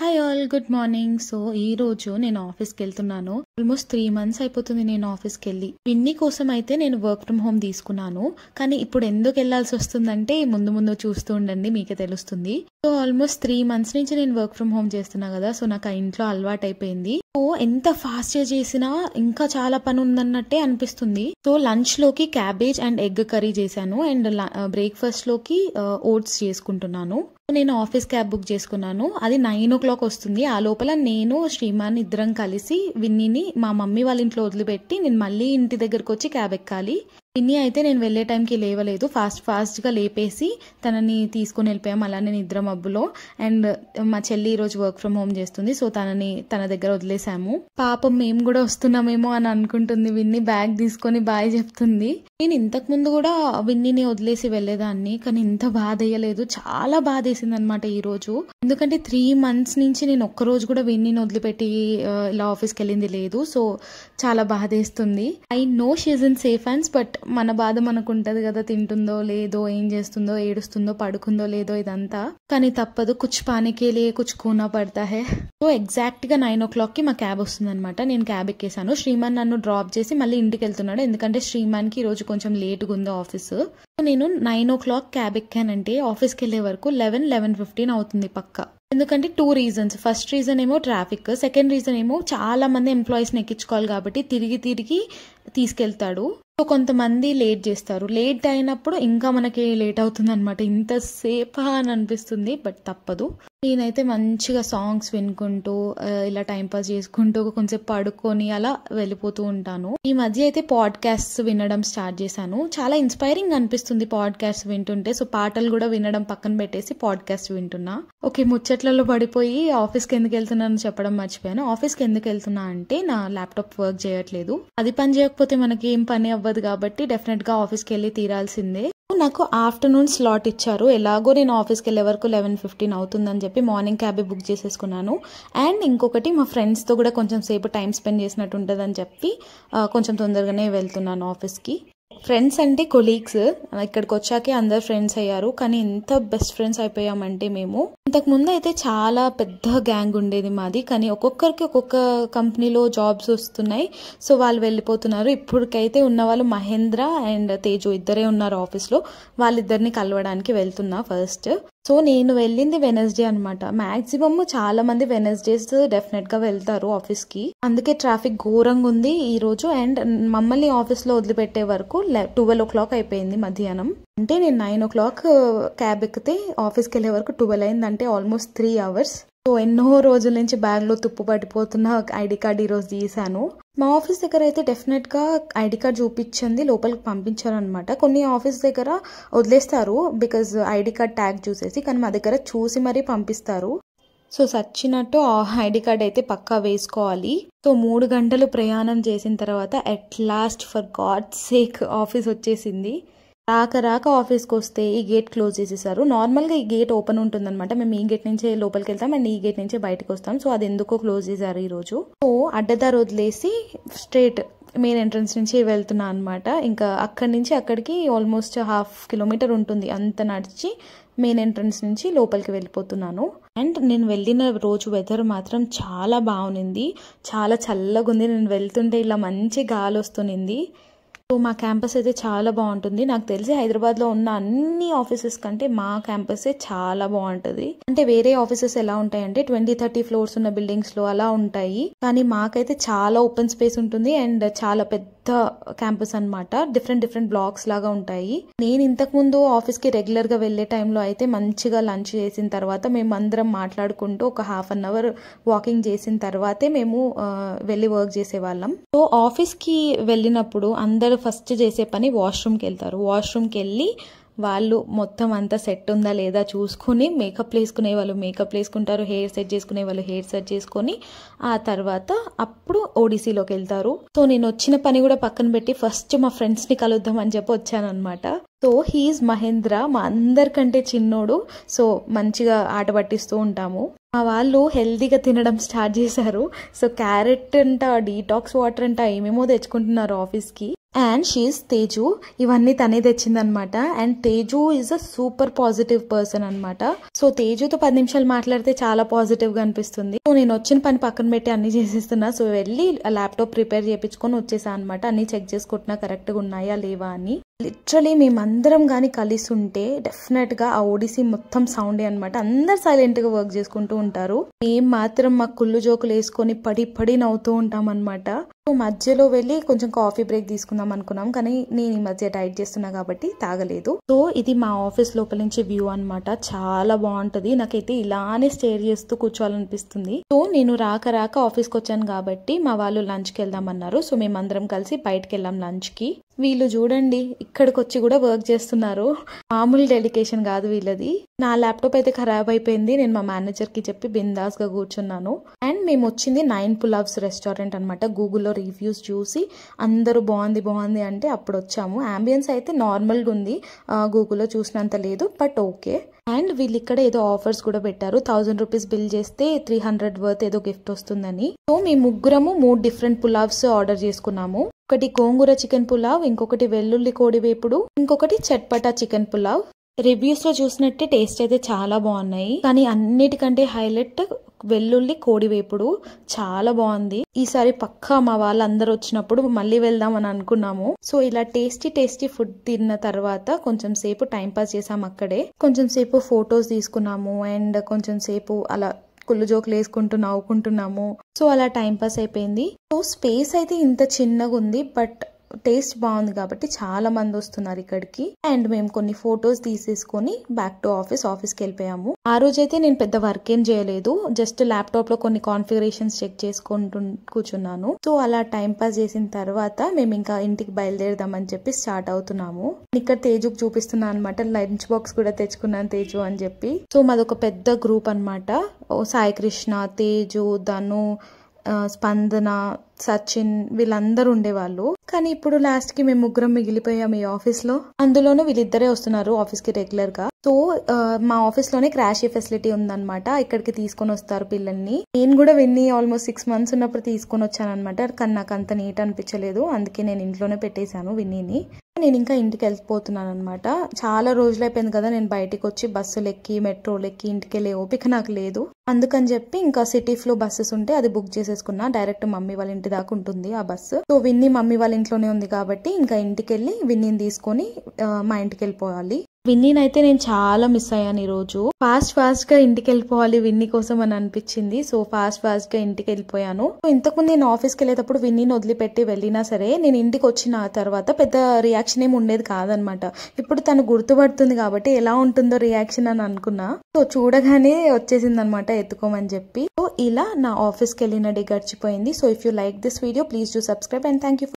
hi all good morning so ఈ రోజు నేను ఆఫీస్కి వెళ్తున్నాను ఆల్మోస్ట్ త్రీ మంత్స్ అయిపోతుంది నేను ఆఫీస్కి వెళ్ళి విన్ని కోసం అయితే నేను వర్క్ ఫ్రమ్ హోమ్ తీసుకున్నాను కానీ ఇప్పుడు ఎందుకు వెళ్లాల్సి వస్తుందంటే ముందు ముందు చూస్తూ ఉండండి మీకే తెలుస్తుంది సో ఆల్మోస్ట్ త్రీ మంత్స్ నుంచి నేను వర్క్ ఫ్రమ్ హోమ్ చేస్తున్నా కదా సో నాకు ఇంట్లో అలవాటు అయిపోయింది సో ఎంత ఫాస్ట్గా చేసినా ఇంకా చాలా పని ఉందన్నట్టే అనిపిస్తుంది సో లంచ్ లోకి క్యాబేజ్ అండ్ ఎగ్ కర్రీ చేశాను అండ్ బ్రేక్ఫాస్ట్ లోకి ఓట్స్ uh, చేసుకుంటున్నాను నేను ఆఫీస్ క్యాబ్ బుక్ చేసుకున్నాను అది నైన్ ఓ క్లాక్ వస్తుంది ఆ లోపల నేను శ్రీమాన్ ఇద్దరం కలిసి విన్నీని మా మమ్మీ వాళ్ళ ఇంట్లో వదిలిపెట్టి నేను మళ్ళీ ఇంటి దగ్గరకు వచ్చి క్యాబ్ ఎక్కాలి పిన్ని అయితే నేను వెళ్ళే టైంకి లేవలేదు ఫాస్ట్ ఫాస్ట్గా లేపేసి తనని తీసుకొని వెళ్ళిపోయాం అలానే నిద్ర మబ్బులో అండ్ మా చెల్లి ఈరోజు వర్క్ ఫ్రమ్ హోమ్ చేస్తుంది సో తనని తన దగ్గర వదిలేసాము పాపం మేము కూడా వస్తున్నామేమో అని అనుకుంటుంది విన్ని బ్యాగ్ తీసుకొని బాయ్ చెప్తుంది నేను ఇంతకు ముందు కూడా విన్నిని వదిలేసి వెళ్ళేదాన్ని కానీ ఇంత బాధ వేయలేదు చాలా బాధ వేసింది అనమాట ఈరోజు ఎందుకంటే త్రీ మంత్స్ నుంచి నేను ఒక్కరోజు కూడా విన్నిని వదిలిపెట్టి ఇలా ఆఫీస్కి వెళ్ళింది లేదు సో చాలా బాధ వేస్తుంది I know she's in safe hands but మన బాధ మనకు ఉంటుంది కదా తింటుందో లేదో ఏం చేస్తుందో ఏడుస్తుందో పడుకుందో లేదో ఇదంతా కానీ తప్పదు కుచ్ పానికేలే కుచ్ కూనా పడతా హే సో ఎగ్జాక్ట్గా నైన్ ఓ క్లాక్కి మా క్యాబ్ వస్తుందనమాట నేను క్యాబ్ ఎక్కేసాను శ్రీమాన్ నన్ను డ్రాప్ చేసి మళ్ళీ ఇంటికి వెళ్తున్నాడు ఎందుకంటే శ్రీమాన్కి ఈరోజు కొంచెం లేట్గా ఉంది ఆఫీస్ నేను నైన్ ఓ క్లాక్ క్యాబ్ ఎక్కానంటే ఆఫీస్కి వెళ్ళే వరకు లెవెన్ లెవెన్ ఫిఫ్టీన్ అవుతుంది పక్కా ఎందుకంటే టూ రీజన్స్ ఫస్ట్ రీజన్ ఏమో ట్రాఫిక్ సెకండ్ రీజన్ ఏమో చాలా మంది ఎంప్లాయీస్ని ఎక్కించుకోవాలి కాబట్టి తిరిగి తిరిగి తీసుకెళ్తాడు కొంతమంది లేట్ చేస్తారు లేట్ అయినప్పుడు ఇంకా మనకి లేట్ అవుతుంది అనమాట ఇంతసేపా అని అనిపిస్తుంది బట్ తప్పదు నేనైతే మంచిగా సాంగ్స్ వినుకుంటూ ఇలా టైంపాస్ చేసుకుంటూ కొంచెం పడుకొని అలా వెళ్ళిపోతూ ఉంటాను ఈ మధ్య అయితే పాడ్కాస్ట్స్ వినడం స్టార్ట్ చేశాను చాలా ఇన్స్పైరింగ్ అనిపిస్తుంది పాడ్కాస్ట్ వింటుంటే సో పాటలు కూడా వినడం పక్కన పెట్టేసి పాడ్కాస్ట్ వింటున్నా ఓకే ముచ్చట్లలో పడిపోయి ఆఫీస్కి ఎందుకు వెళ్తున్నాను చెప్పడం మర్చిపోయాను ఆఫీస్కి ఎందుకు వెళ్తున్నా అంటే నా ల్యాప్టాప్ వర్క్ చేయట్లేదు అది పని చేయకపోతే మనకి ఏం పని అవ్వదు కాబట్టి డెఫినెట్గా ఆఫీస్కి వెళ్ళి తీరాల్సిందే నాకు ఆఫ్టర్నూన్ స్లాట్ ఇచ్చారు ఎలాగో నేను ఆఫీస్కి వెళ్ళే వరకు లెవెన్ ఫిఫ్టీన్ అవుతుందని చెప్పి మార్నింగ్ క్యాబే బుక్ చేసేసుకున్నాను అండ్ ఇంకొకటి మా ఫ్రెండ్స్తో కూడా కొంచెం సేపు టైం స్పెండ్ చేసినట్టు ఉంటుందని చెప్పి కొంచెం తొందరగానే వెళ్తున్నాను ఆఫీస్కి ఫ్రెండ్స్ అంటే కొలీగ్స్ ఇక్కడికి వచ్చాకే అందరు ఫ్రెండ్స్ అయ్యారు కానీ ఎంత బెస్ట్ ఫ్రెండ్స్ అయిపోయామంటే మేము ఇంతకు ముందు అయితే చాలా పెద్ద గ్యాంగ్ ఉండేది మాది కానీ ఒక్కొక్కరికి ఒక్కొక్క కంపెనీలో జాబ్స్ వస్తున్నాయి సో వాళ్ళు వెళ్ళిపోతున్నారు ఇప్పటికైతే ఉన్న వాళ్ళు మహేంద్ర అండ్ తేజు ఇద్దరే ఉన్నారు ఆఫీస్లో వాళ్ళిద్దరిని కలవడానికి వెళ్తున్నా ఫస్ట్ సో నేను వెళ్ళింది వెనస్డే అనమాట మ్యాక్సిమమ్ చాలా మంది వెనస్డేస్ డెఫినెట్ గా వెళ్తారు ఆఫీస్ కి అందుకే ట్రాఫిక్ ఘోరంగా ఉంది ఈ రోజు అండ్ మమ్మల్ని ఆఫీస్ లో వదిలిపెట్టే వరకు ట్వెల్వ్ ఓ క్లాక్ అయిపోయింది మధ్యాహ్నం అంటే నేను నైన్ ఓ క్లాక్ క్యాబ్ ఎక్కితే ఆఫీస్కి వెళ్ళే వరకు ట్వెల్వ్ అయింది అంటే ఆల్మోస్ట్ త్రీ అవర్స్ సో ఎన్నో రోజుల నుంచి బ్యాగ్లో తుప్పు పడిపోతున్న ఐడి కార్డ్ ఈరోజు తీసాను మా ఆఫీస్ దగ్గర అయితే డెఫినెట్గా ఐడి కార్డ్ చూపించింది లోపలికి పంపించారు అనమాట కొన్ని ఆఫీస్ దగ్గర వదిలేస్తారు బికాజ్ ఐడి కార్డ్ ట్యాగ్ చూసేసి కానీ మా దగ్గర చూసి మరీ పంపిస్తారు సో సచ్చినట్టు ఆ ఐడి కార్డ్ అయితే పక్కా వేసుకోవాలి సో మూడు గంటలు ప్రయాణం చేసిన తర్వాత at last for God sake office వచ్చేసింది రాక రాక ఆఫీస్కి వస్తే ఈ గేట్ క్లోజ్ చేసేసారు నార్మల్గా ఈ గేట్ ఓపెన్ ఉంటుంది అనమాట మేము ఈ గేట్ నుంచే లోపలికి వెళ్తాం అండ్ ఈ గేట్ నుంచే బయటకు వస్తాం సో అది ఎందుకో క్లోజ్ చేశారు ఈరోజు సో అడ్డదారు వదిలేసి స్ట్రేట్ మెయిన్ ఎంట్రన్స్ నుంచి వెళ్తున్నా అనమాట ఇంకా అక్కడి నుంచి అక్కడికి ఆల్మోస్ట్ హాఫ్ కిలోమీటర్ ఉంటుంది అంత నడిచి మెయిన్ ఎంట్రన్స్ నుంచి లోపలికి వెళ్ళిపోతున్నాను అండ్ నేను వెళ్ళిన రోజు వెదర్ మాత్రం చాలా బాగుంది చాలా చల్లగా ఉంది నేను వెళ్తుంటే ఇలా మంచి గాలి వస్తుంది సో మా క్యాంపస్ అయితే చాలా బాగుంటుంది నాకు తెలిసి హైదరాబాద్లో ఉన్న అన్ని ఆఫీసెస్ కంటే మా క్యాంపసే చాలా బాగుంటుంది అంటే వేరే ఆఫీసెస్ ఎలా ఉంటాయంటే ట్వంటీ థర్టీ ఫ్లోర్స్ ఉన్న బిల్డింగ్స్లో అలా ఉంటాయి కానీ మాకైతే చాలా ఓపెన్ స్పేస్ ఉంటుంది అండ్ చాలా పెద్ద క్యాంపస్ అనమాట డిఫరెంట్ డిఫరెంట్ బ్లాక్స్ లాగా ఉంటాయి నేను ఇంతకుముందు ఆఫీస్కి రెగ్యులర్గా వెళ్ళే టైంలో అయితే మంచిగా లంచ్ చేసిన తర్వాత మేము అందరం మాట్లాడుకుంటూ ఒక హాఫ్ అన్ అవర్ వాకింగ్ చేసిన తర్వాతే మేము వెళ్ళి వర్క్ చేసేవాళ్ళం సో ఆఫీస్కి వెళ్ళినప్పుడు అందరు వాళ్ళు ఫస్ట్ చేసే పని వాష్రూమ్కి వెళ్తారు వాష్రూమ్కి వెళ్ళి వాళ్ళు మొత్తం అంతా సెట్ ఉందా లేదా చూసుకొని మేకప్ వేసుకునే వాళ్ళు మేకప్ వేసుకుంటారు హెయిర్ సెట్ చేసుకునే వాళ్ళు హెయిర్ సెట్ చేసుకొని ఆ తర్వాత అప్పుడు ఓడిసీలోకి వెళ్తారు సో నేను వచ్చిన పని కూడా పక్కన పెట్టి ఫస్ట్ మా ఫ్రెండ్స్ని కలుద్దాం అని చెప్పి వచ్చాను అనమాట సో హీఈస్ మహేంద్ర మా అందరికంటే చిన్నోడు సో మంచిగా ఆట పట్టిస్తూ ఉంటాము మా వాళ్ళు హెల్దీగా తినడం స్టార్ట్ చేశారు సో క్యారెట్ అంట డీటాక్స్ వాటర్ అంట ఏమేమో తెచ్చుకుంటున్నారు ఆఫీస్కి అండ్ షీఈస్ తేజు ఇవన్నీ తనే తెచ్చిందనమాట and Teju is a super positive person అనమాట సో తేజుతో పది నిమిషాలు మాట్లాడితే చాలా పాజిటివ్గా అనిపిస్తుంది సో నేను వచ్చిన పని పక్కన పెట్టి అన్ని చేసేస్తున్నా సో వెళ్ళి ల్యాప్టాప్ ప్రిపేర్ చేయించుకొని వచ్చేసా అనమాట అన్ని చెక్ చేసుకుంటున్నా కరెక్ట్గా ఉన్నాయా లేవా అని లిటరలీ మేమందరం కానీ కలిసి ఉంటే డెఫినెట్గా ఆ ఓడిసీ మొత్తం సౌండే అనమాట అందరు సైలెంట్గా వర్క్ చేసుకుంటూ ఉంటారు మేము మాత్రం మా కుళ్ళు జోకులు వేసుకొని పడి పడి నవ్వుతూ ఉంటాం అనమాట మధ్యలో వెళ్ళి కొంచెం కాఫీ బ్రేక్ తీసుకుందాం అనుకున్నాం కానీ నేను ఈ మధ్య డైట్ చేస్తున్నా కాబట్టి తాగలేదు సో ఇది మా ఆఫీస్ లోపల నుంచి వ్యూ అనమాట చాలా బాగుంటది నాకైతే ఇలానే స్టేర్ చేస్తూ కూర్చోవాలనిపిస్తుంది సో నేను రాక రాక ఆఫీస్కి వచ్చాను కాబట్టి మా వాళ్ళు లంచ్కి అన్నారు సో మేమందరం కలిసి బయటకు వెళ్ళాం లంచ్కి వీళ్ళు చూడండి ఇక్కడికి వచ్చి కూడా వర్క్ చేస్తున్నారు మామూలు డెడికేషన్ కాదు వీళ్ళది నా ల్యాప్టాప్ అయితే ఖరాబ్ అయిపోయింది నేను మా మేనేజర్కి చెప్పి బిందాస్గా కూర్చున్నాను అండ్ మేము వచ్చింది నైన్ పులావ్స్ రెస్టారెంట్ అనమాట గూగుల్లో రివ్యూస్ చూసి అందరూ బాగుంది బాగుంది అంటే అప్పుడు వచ్చాము అంబియన్స్ అయితే నార్మల్గా ఉంది గూగుల్లో చూసినంత లేదు బట్ ఓకే అండ్ వీళ్ళు ఇక్కడ ఏదో ఆఫర్స్ కూడా పెట్టారు థౌజండ్ రూపీస్ బిల్ చేస్తే త్రీ హండ్రెడ్ వర్త్ ఏదో గిఫ్ట్ వస్తుందని సో మేము ముగ్గురము మూడు డిఫరెంట్ పులావ్స్ ఆర్డర్ చేసుకున్నాము ఒకటి గోంగూర చికెన్ పులావ్ ఇంకొకటి వెల్లుల్లి కోడి వేపుడు ఇంకొకటి చట్పటా చికెన్ పులావ్ రివ్యూస్ లో చూసినట్టే టేస్ట్ అయితే చాలా బాగున్నాయి కానీ అన్నిటికంటే హైలైట్ వెల్లుల్లి కోడి వేపుడు చాలా బాగుంది ఈసారి పక్కా మా వాళ్ళందరూ వచ్చినప్పుడు మళ్ళీ వెళ్దాం అని అనుకున్నాము సో ఇలా టేస్టీ టేస్టీ ఫుడ్ తిన్న తర్వాత కొంచెం సేపు టైం పాస్ చేసాం అక్కడే కొంచెం సేపు ఫొటోస్ తీసుకున్నాము అండ్ కొంచెం సేపు అలా కుళ్ళు జోకులు వేసుకుంటూ నవ్వుకుంటున్నాము సో అలా టైం పాస్ అయిపోయింది సో స్పేస్ అయితే ఇంత చిన్నగా ఉంది బట్ టేస్ట్ బాగుంది కాబట్టి చాలా మంది వస్తున్నారు ఇక్కడికి అండ్ మేము కొన్ని ఫొటోస్ తీసేసుకొని బ్యాక్ టు ఆఫీస్ ఆఫీస్కి వెళ్ళిపోయాము ఆ రోజైతే నేను పెద్ద వర్క్ ఏం చేయలేదు జస్ట్ ల్యాప్టాప్ లో కొన్ని కాన్ఫిగరేషన్స్ చెక్ చేసుకుంటు కూర్చున్నాను సో అలా టైం పాస్ చేసిన తర్వాత మేము ఇంకా ఇంటికి బయలుదేరదామని చెప్పి స్టార్ట్ అవుతున్నాము ఇక్కడ తేజుకు చూపిస్తున్నా అనమాట లంచ్ బాక్స్ కూడా తెచ్చుకున్నాను తేజు అని చెప్పి సో మాదొక పెద్ద గ్రూప్ అనమాట సాయి కృష్ణ తేజు ధను స్పందన సచిన్ వీళ్ళందరూ ఉండేవాళ్ళు కానీ ఇప్పుడు లాస్ట్ కి మేము ముగ్గురం మిగిలిపోయాం ఈ ఆఫీస్ లో అందులోనూ వీళ్ళిద్దరే వస్తున్నారు ఆఫీస్ కి రెగ్యులర్ గా సో మా ఆఫీస్ లోనే క్రాష్ ఫెసిలిటీ ఉందన్నమాట ఇక్కడికి తీసుకొని వస్తారు పిల్లల్ని నేను కూడా విన్ని ఆల్మోస్ట్ సిక్స్ మంత్స్ ఉన్నప్పుడు తీసుకొని వచ్చాను అనమాట కానీ నాకు అంత నీట్ అనిపించలేదు అందుకే నేను ఇంట్లోనే పెట్టేశాను విన్నీని నేను ఇంకా ఇంటికి వెళ్ళిపోతున్నాను అనమాట చాలా రోజులైపోయింది కదా నేను బయటకు వచ్చి బస్సులు ఎక్కి మెట్రోలు ఎక్కి ఇంటికి వెళ్ళే ఓపిక నాకు లేదు అందుకని చెప్పి ఇంకా సిటీ ఫ్లో బస్సెస్ ఉంటే అది బుక్ చేసేసుకున్నా డైరెక్ట్ మమ్మీ వాళ్ళ ఇంటి దాకా ఉంటుంది ఆ బస్సు సో విన్ని మమ్మీ వాళ్ళ ఇంట్లోనే ఉంది కాబట్టి ఇంకా ఇంటికి వెళ్ళి విన్నీని తీసుకొని మా ఇంటికి వెళ్ళిపోవాలి విన్ని అయితే నేను చాలా మిస్ అయ్యాను ఈరోజు ఫాస్ట్ ఫాస్ట్ గా ఇంటికి వెళ్ళిపోవాలి విన్నీ కోసం అని అనిపించింది సో ఫాస్ట్ ఫాస్ట్ గా ఇంటికి వెళ్ళిపోయాను ఇంతకుముందు నేను ఆఫీస్కి వెళ్ళేటప్పుడు విన్నీని వదిలిపెట్టి వెళ్ళినా సరే నేను ఇంటికి వచ్చిన తర్వాత పెద్ద రియాక్షన్ ఏమి ఉండేది కాదనమాట ఇప్పుడు తను గుర్తుపడుతుంది కాబట్టి ఎలా ఉంటుందో రియాక్షన్ అని అనుకున్నా సో చూడగానే వచ్చేసింది అనమాట ఎత్తుకోమని చెప్పి సో ఇలా నా ఆఫీస్కి వెళ్ళిన డే గడిచిపోయింది so if you like this video please do subscribe and thank you